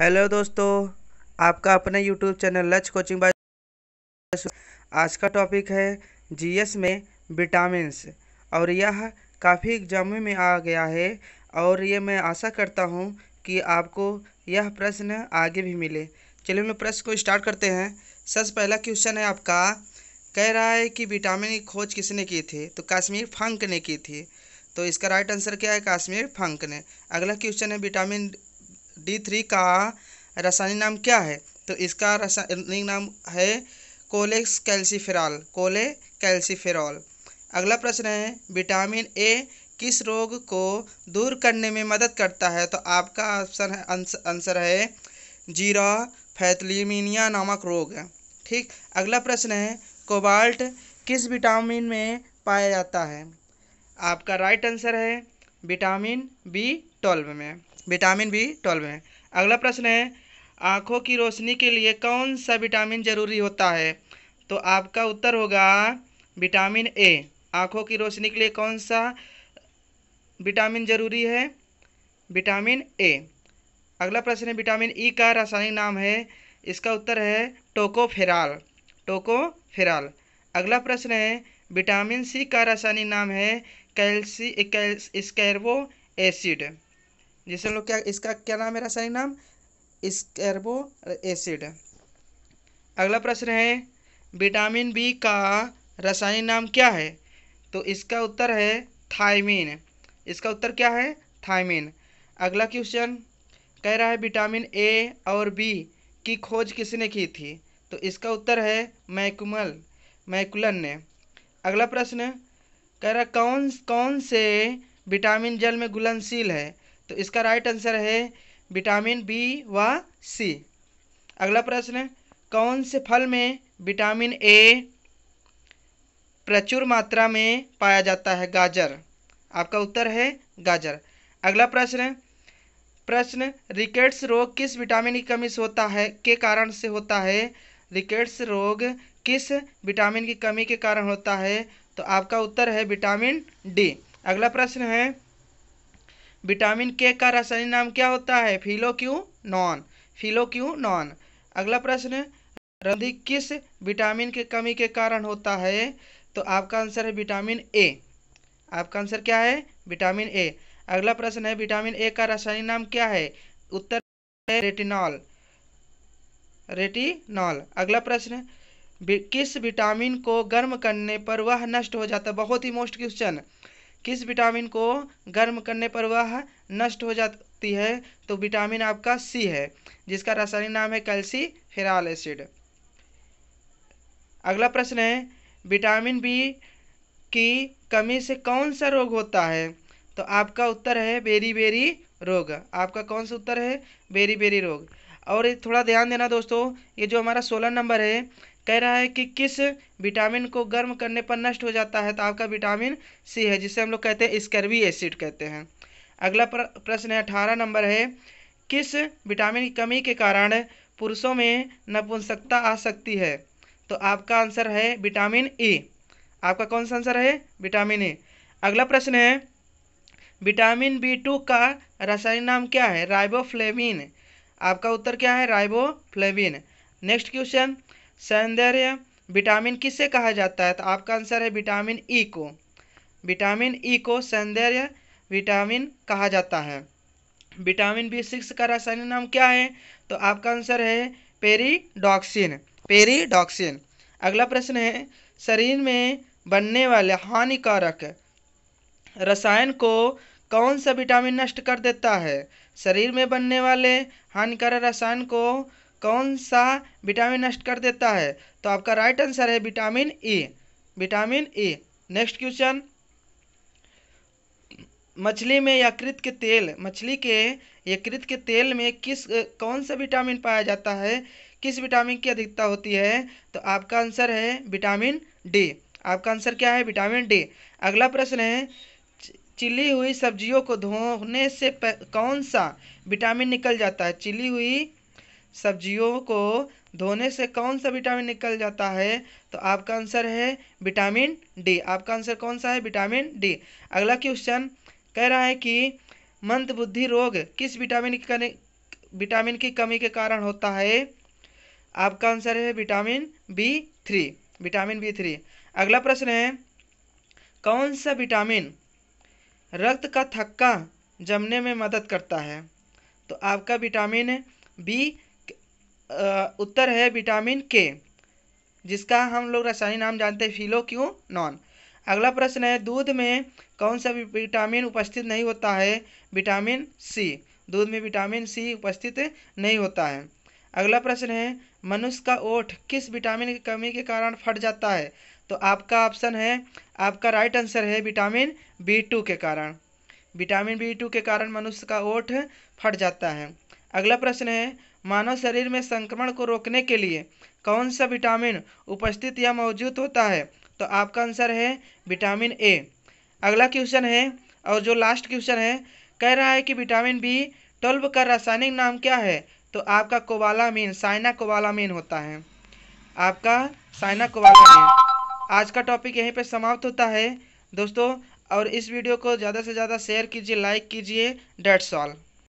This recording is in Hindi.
हेलो दोस्तों आपका अपना यूट्यूब चैनल लच कोचिंग बाय आज का टॉपिक है जीएस में विटामिन्स और यह काफ़ी एग्जाम में आ गया है और ये मैं आशा करता हूँ कि आपको यह प्रश्न आगे भी मिले चलिए मैं प्रश्न को स्टार्ट करते हैं सबसे पहला क्वेश्चन है आपका कह रहा है कि विटामिन की खोज किसने की थी तो कश्मीर फंक ने की थी तो इसका राइट आंसर क्या है कश्मीर फंक ने अगला क्वेश्चन है विटामिन डी थ्री का रासायनिक नाम क्या है तो इसका रासायनिक नाम है कोले कैल्सीफेरॉल कोले कैल्सीफेरॉल अगला प्रश्न है विटामिन ए किस रोग को दूर करने में मदद करता है तो आपका ऑप्शन है आंसर है जीरा फैथलीमिनिया नामक रोग है ठीक अगला प्रश्न है कोबाल्ट किस विटामिन में पाया जाता है आपका राइट आंसर है विटामिन बी ट्वेल्व में विटामिन बी ट्वेल्व है अगला प्रश्न है आँखों की रोशनी के लिए कौन सा विटामिन जरूरी होता है तो आपका उत्तर होगा विटामिन ए आँखों की रोशनी के लिए कौन सा विटामिन जरूरी है विटामिन ए अगला प्रश्न है विटामिन ई का रासायनिक नाम है इसका उत्तर है टोकोफेराल टोकोफेराल अगला प्रश्न है विटामिन सी का रासायनिक नाम है कैल्सी कैल, स्कैरवो एसिड जिससे लोग क्या इसका क्या नाम है रासायनिक नाम स्कर्बो एसिड अगला प्रश्न है विटामिन बी का रासायनिक नाम क्या है तो इसका उत्तर है थायमिन इसका उत्तर क्या है थायमिन अगला क्वेश्चन कह रहा है विटामिन ए और बी की खोज किसने की थी तो इसका उत्तर है मैकुमल मैकुलन ने अगला प्रश्न कह रहा कौन कौन से विटामिन जल में घुलनशील है तो इसका राइट आंसर है विटामिन बी व सी अगला प्रश्न कौन से फल में विटामिन ए प्रचुर मात्रा में पाया जाता है गाजर आपका उत्तर है गाजर अगला प्रश्न प्रश्न रिकेट्स रोग किस विटामिन की e कमी से होता है के कारण से होता है रिकेट्स रोग किस विटामिन e की कमी के कारण होता है तो आपका उत्तर है विटामिन डी अगला प्रश्न है विटामिन के का रासायनिक नाम क्या होता है quinone phylloquinone अगला प्रश्न रंधी किस विटामिन के कमी के कारण होता है तो आपका आंसर है विटामिन ए आपका आंसर क्या है विटामिन ए अगला प्रश्न है विटामिन ए का रासायनिक नाम क्या है उत्तर है रेटिनॉल रेटिनॉल अगला प्रश्न किस विटामिन को गर्म करने पर वह नष्ट हो जाता है बहुत ही मोस्ट क्वेश्चन किस विटामिन को गर्म करने पर वह नष्ट हो जाती है तो विटामिन आपका सी है जिसका रासायनिक नाम है कैल्सी फेराल एसिड अगला प्रश्न है विटामिन बी की कमी से कौन सा रोग होता है तो आपका उत्तर है बेरी बेरी रोग आपका कौन सा उत्तर है बेरी बेरी रोग और थोड़ा ध्यान देना दोस्तों ये जो हमारा सोलह नंबर है कह रहा है कि किस विटामिन को गर्म करने पर नष्ट हो जाता है तो आपका विटामिन सी है जिसे हम लोग कहते हैं स्कर्वी एसिड कहते हैं अगला प्रश्न है अठारह नंबर है किस विटामिन की कमी के कारण पुरुषों में नपुंसकता आ सकती है तो आपका आंसर है विटामिन ई आपका कौन सा आंसर है विटामिन ई अगला प्रश्न है विटामिन बी टू का रासायनिक नाम क्या है राइबोफ्लेमिन आपका उत्तर क्या है राइबोफ्लेविन नेक्स्ट क्वेश्चन सौंदर्य विटामिन किससे कहा जाता है तो आपका आंसर है विटामिन ई e को विटामिन ई e को सौंदर्य विटामिन कहा जाता है विटामिन बी सिक्स का रासायनिक नाम क्या है तो आपका आंसर है पेरीडॉक्सिन पेरीडॉक्सिन अगला प्रश्न है शरीर में बनने वाले हानिकारक रसायन को कौन सा विटामिन नष्ट कर देता है शरीर में बनने वाले हानिकारक रसायन को कौन सा विटामिन नष्ट कर देता है तो आपका राइट आंसर है vitamin E vitamin E next question मछली में यकृत के तेल मछली के यकृत के तेल में किस कौन सा विटामिन पाया जाता है किस विटामिन की अधिकता होती है तो आपका आंसर है विटामिन डी आपका आंसर क्या है विटामिन डी अगला प्रश्न है चिली हुई सब्जियों को धोने से कौन सा विटामिन निकल जाता है चिली हुई सब्जियों को धोने से कौन सा विटामिन निकल जाता है तो आपका आंसर है विटामिन डी आपका आंसर कौन सा है विटामिन डी अगला क्वेश्चन कह रहा है कि मंद बुद्धि रोग किस विटामिन की विटामिन की कमी के कारण होता है आपका आंसर है vitamin B three vitamin B three अगला प्रश्न है कौन सा विटामिन रक्त का थक्का जमने में मदद करता है तो आपका विटामिन बी उत्तर है विटामिन के जिसका हम लोग रासायनिक नाम जानते हैं फिलो क्यू नॉन अगला प्रश्न है दूध में कौन सा विटामिन उपस्थित नहीं होता है विटामिन सी दूध में विटामिन सी उपस्थित नहीं होता है अगला प्रश्न है मनुष्य का ओठ किस विटामिन की कमी के कारण फट जाता है तो आपका ऑप्शन है आपका राइट आंसर है विटामिन बी टू के कारण विटामिन बी टू के कारण मनुष्य का ओठ फट जाता है अगला प्रश्न है मानव शरीर में संक्रमण को रोकने के लिए कौन सा विटामिन उपस्थित या मौजूद होता है तो आपका आंसर है विटामिन ए अगला क्वेश्चन है और जो लास्ट क्वेश्चन है कह रहा है कि विटामिन बी ट्वेल्व का रासायनिक नाम क्या है तो आपका कोबालामीन साइना कोबालामीन होता है आपका साइना कोबालामीन आज का टॉपिक यहीं पे समाप्त होता है दोस्तों और इस वीडियो को ज़्यादा से ज़्यादा शेयर कीजिए लाइक कीजिए डेट्स ऑल